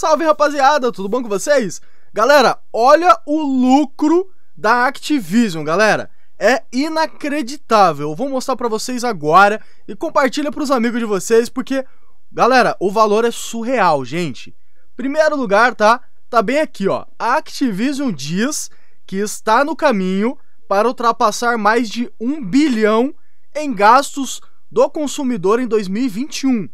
Salve rapaziada, tudo bom com vocês? Galera, olha o lucro da Activision, galera. É inacreditável. Eu vou mostrar para vocês agora e compartilha para os amigos de vocês porque galera, o valor é surreal, gente. Primeiro lugar, tá? Tá bem aqui, ó. A Activision diz que está no caminho para ultrapassar mais de um bilhão em gastos do consumidor em 2021.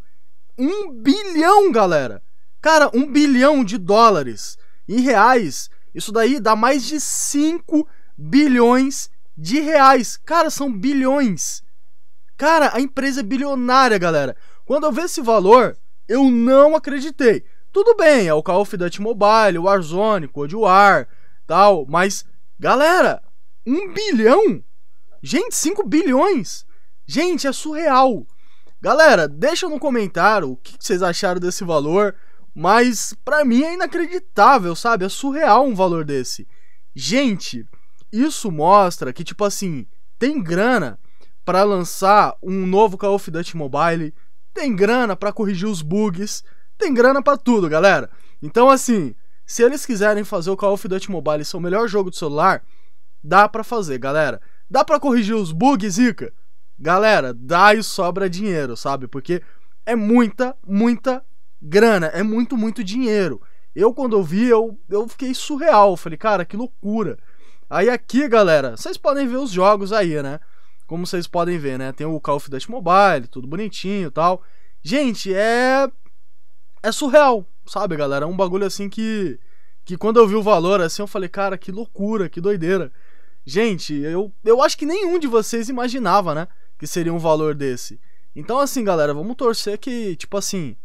um bilhão, galera. Cara, um bilhão de dólares em reais, isso daí dá mais de 5 bilhões de reais. Cara, são bilhões. Cara, a empresa é bilionária, galera. Quando eu vi esse valor, eu não acreditei. Tudo bem, é o Call of Duty Mobile, o Warzone, Code War, tal, mas galera, um bilhão? Gente, 5 bilhões? Gente, é surreal. Galera, deixa no comentário o que vocês acharam desse valor. Mas para mim é inacreditável, sabe? É surreal um valor desse. Gente, isso mostra que tipo assim, tem grana para lançar um novo Call of Duty Mobile, tem grana para corrigir os bugs, tem grana para tudo, galera. Então assim, se eles quiserem fazer o Call of Duty Mobile ser o melhor jogo do celular, dá para fazer, galera. Dá para corrigir os bugs, zica. Galera, dá e sobra dinheiro, sabe? Porque é muita, muita grana, é muito, muito dinheiro. Eu, quando eu vi, eu, eu fiquei surreal. Eu falei, cara, que loucura. Aí aqui, galera, vocês podem ver os jogos aí, né? Como vocês podem ver, né? Tem o Call of Duty Mobile, tudo bonitinho e tal. Gente, é. É surreal, sabe, galera? É um bagulho assim que. Que quando eu vi o valor, assim, eu falei, cara, que loucura, que doideira. Gente, eu, eu acho que nenhum de vocês imaginava, né? Que seria um valor desse. Então, assim, galera, vamos torcer que, tipo assim,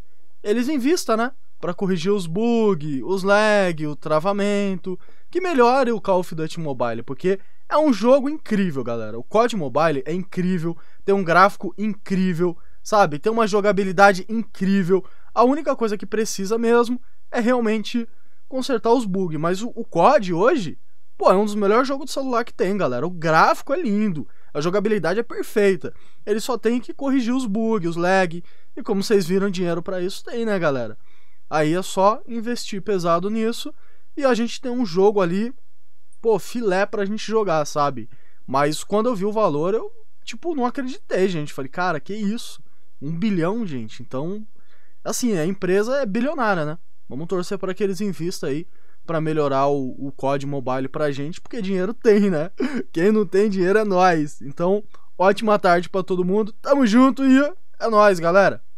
eles em né? Para corrigir os bugs, os lag, o travamento, que melhore o Call of Duty Mobile, porque é um jogo incrível, galera. O COD Mobile é incrível, tem um gráfico incrível, sabe? Tem uma jogabilidade incrível. A única coisa que precisa mesmo é realmente consertar os bugs, mas o, o COD hoje, pô, é um dos melhores jogos de celular que tem, galera. O gráfico é lindo. A jogabilidade é perfeita. Ele só tem que corrigir os bugs, os lag. E como vocês viram, dinheiro para isso tem, né, galera? Aí é só investir pesado nisso e a gente tem um jogo ali, pô, filé pra gente jogar, sabe? Mas quando eu vi o valor, eu, tipo, não acreditei, gente. Falei, cara, que isso? Um bilhão, gente. Então, assim, a empresa é bilionária, né? Vamos torcer para que eles invistam aí para melhorar o, o COD Mobile pra gente, porque dinheiro tem, né? Quem não tem dinheiro é nós. Então, ótima tarde para todo mundo. Tamo junto e é nós, galera.